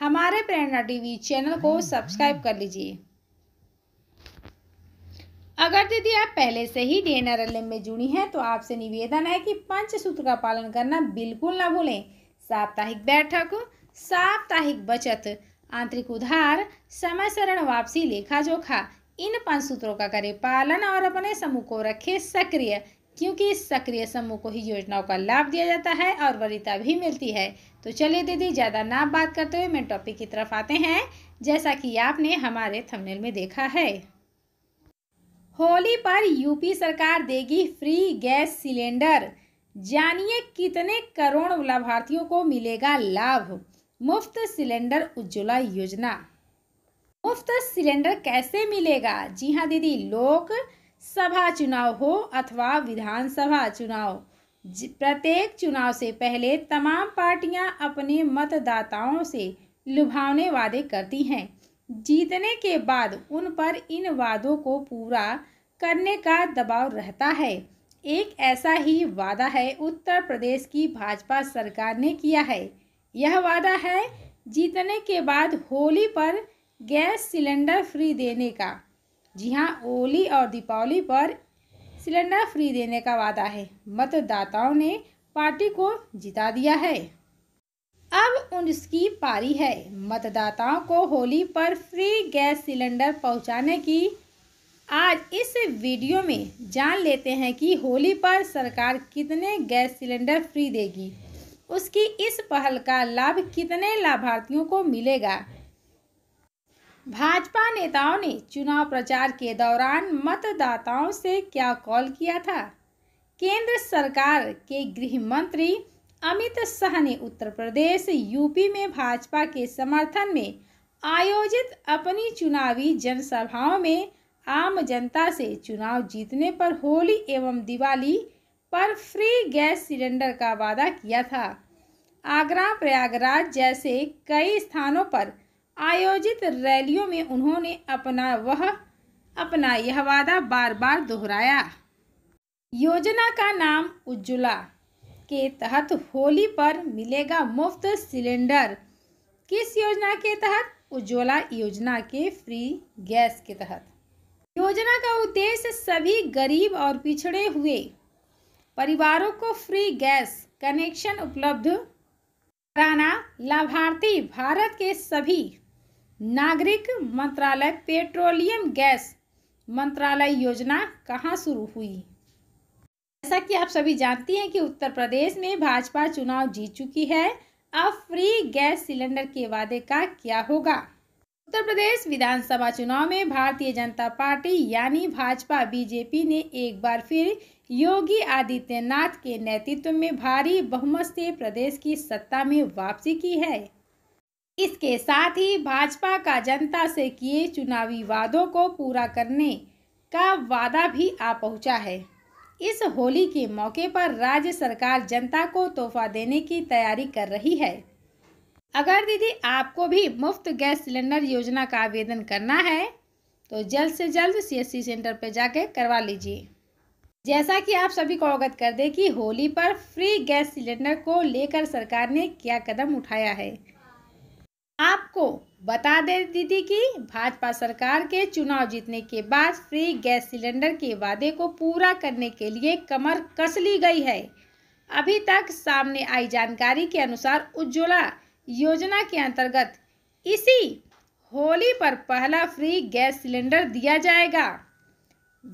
हमारे Prerna TV channel को subscribe कर लीजिए अगर दीदी आप पहले से ही डी एन में जुड़ी हैं तो आपसे निवेदन है कि पंच सूत्र का पालन करना बिल्कुल ना भूलें साप्ताहिक बैठक साप्ताहिक बचत आंतरिक उधार समय शरण वापसी लेखा जोखा इन पंच सूत्रों का करें पालन और अपने समूह को रखें सक्रिय क्योंकि इस सक्रिय समूह को ही योजनाओं का लाभ दिया जाता है और वरीता भी मिलती है तो चलिए दीदी ज़्यादा ना बात करते हुए मैं टॉपिक की तरफ आते हैं जैसा कि आपने हमारे थंबनेल में देखा है होली पर यूपी सरकार देगी फ्री गैस सिलेंडर जानिए कितने करोड़ लाभार्थियों को मिलेगा लाभ मुफ्त सिलेंडर उज्ज्वला योजना मुफ्त सिलेंडर कैसे मिलेगा जी हाँ दीदी लोग सभा चुनाव हो अथवा विधानसभा चुनाव प्रत्येक चुनाव से पहले तमाम पार्टियां अपने मतदाताओं से लुभावने वादे करती हैं जीतने के बाद उन पर इन वादों को पूरा करने का दबाव रहता है एक ऐसा ही वादा है उत्तर प्रदेश की भाजपा सरकार ने किया है यह वादा है जीतने के बाद होली पर गैस सिलेंडर फ्री देने का जी हाँ होली और दीपावली पर सिलेंडर फ्री देने का वादा है मतदाताओं ने पार्टी को जिता दिया है अब उनकी पारी है मतदाताओं को होली पर फ्री गैस सिलेंडर पहुंचाने की आज इस वीडियो में जान लेते हैं कि होली पर सरकार कितने गैस सिलेंडर फ्री देगी उसकी इस पहल का लाभ कितने लाभार्थियों को मिलेगा भाजपा नेताओं ने चुनाव प्रचार के दौरान मतदाताओं से क्या कॉल किया था केंद्र सरकार के गृह मंत्री अमित शाह ने उत्तर प्रदेश यूपी में भाजपा के समर्थन में आयोजित अपनी चुनावी जनसभाओं में आम जनता से चुनाव जीतने पर होली एवं दिवाली पर फ्री गैस सिलेंडर का वादा किया था आगरा प्रयागराज जैसे कई स्थानों पर आयोजित रैलियों में उन्होंने अपना वह अपना यह वादा बार बार दोहराया योजना का नाम उज्ज्वला के तहत होली पर मिलेगा मुफ्त सिलेंडर किस योजना के तहत उज्ज्वला योजना के फ्री गैस के तहत योजना का उद्देश्य सभी गरीब और पिछड़े हुए परिवारों को फ्री गैस कनेक्शन उपलब्ध कराना लाभार्थी भारत के सभी नागरिक मंत्रालय पेट्रोलियम गैस मंत्रालय योजना कहाँ शुरू हुई जैसा कि आप सभी जानती हैं कि उत्तर प्रदेश में भाजपा चुनाव जीत चुकी है अब फ्री गैस सिलेंडर के वादे का क्या होगा उत्तर प्रदेश विधानसभा चुनाव में भारतीय जनता पार्टी यानी भाजपा बीजेपी ने एक बार फिर योगी आदित्यनाथ के नेतृत्व में भारी बहुमत से प्रदेश की सत्ता में वापसी की है इसके साथ ही भाजपा का जनता से किए चुनावी वादों को पूरा करने का वादा भी आ पहुंचा है इस होली के मौके पर राज्य सरकार जनता को तोहफा देने की तैयारी कर रही है अगर दीदी आपको भी मुफ्त गैस सिलेंडर योजना का आवेदन करना है तो जल्द से जल्द सीएससी सेंटर पर जाके करवा लीजिए जैसा कि आप सभी को अवगत कर दें कि होली पर फ्री गैस सिलेंडर को लेकर सरकार ने क्या कदम उठाया है आपको बता दे दीदी कि भाजपा सरकार के चुनाव जीतने के बाद फ्री गैस सिलेंडर के वादे को पूरा करने के लिए कमर कस ली गई है अभी तक सामने आई जानकारी के अनुसार उज्ज्वला योजना के अंतर्गत इसी होली पर पहला फ्री गैस सिलेंडर दिया जाएगा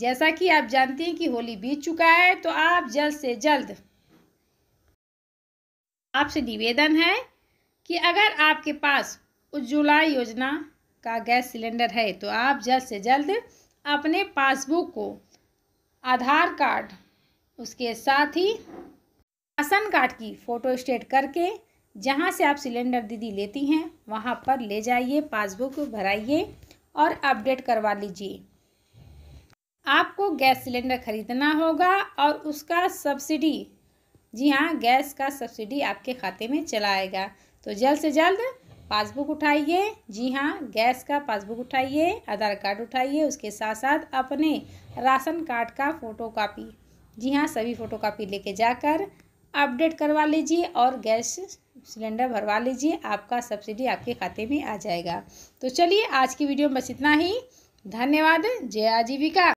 जैसा कि आप जानती हैं कि होली बीत चुका है तो आप जल्द से जल्द आपसे निवेदन है कि अगर आपके पास उज्ज्वला योजना का गैस सिलेंडर है तो आप जल्द से जल्द अपने पासबुक को आधार कार्ड उसके साथ ही राशन कार्ड की फ़ोटो स्टेट करके जहाँ से आप सिलेंडर दीदी लेती हैं वहाँ पर ले जाइए पासबुक भराइए और अपडेट करवा लीजिए आपको गैस सिलेंडर ख़रीदना होगा और उसका सब्सिडी जी हाँ गैस का सब्सिडी आपके खाते में चलाएगा तो जल्द से जल्द पासबुक उठाइए जी हाँ गैस का पासबुक उठाइए आधार कार्ड उठाइए उसके साथ साथ अपने राशन कार्ड का फ़ोटोकॉपी जी हाँ सभी फ़ोटोकॉपी लेके जाकर अपडेट करवा लीजिए और गैस सिलेंडर भरवा लीजिए आपका सब्सिडी आपके खाते में आ जाएगा तो चलिए आज की वीडियो में बस इतना ही धन्यवाद जय आजीविका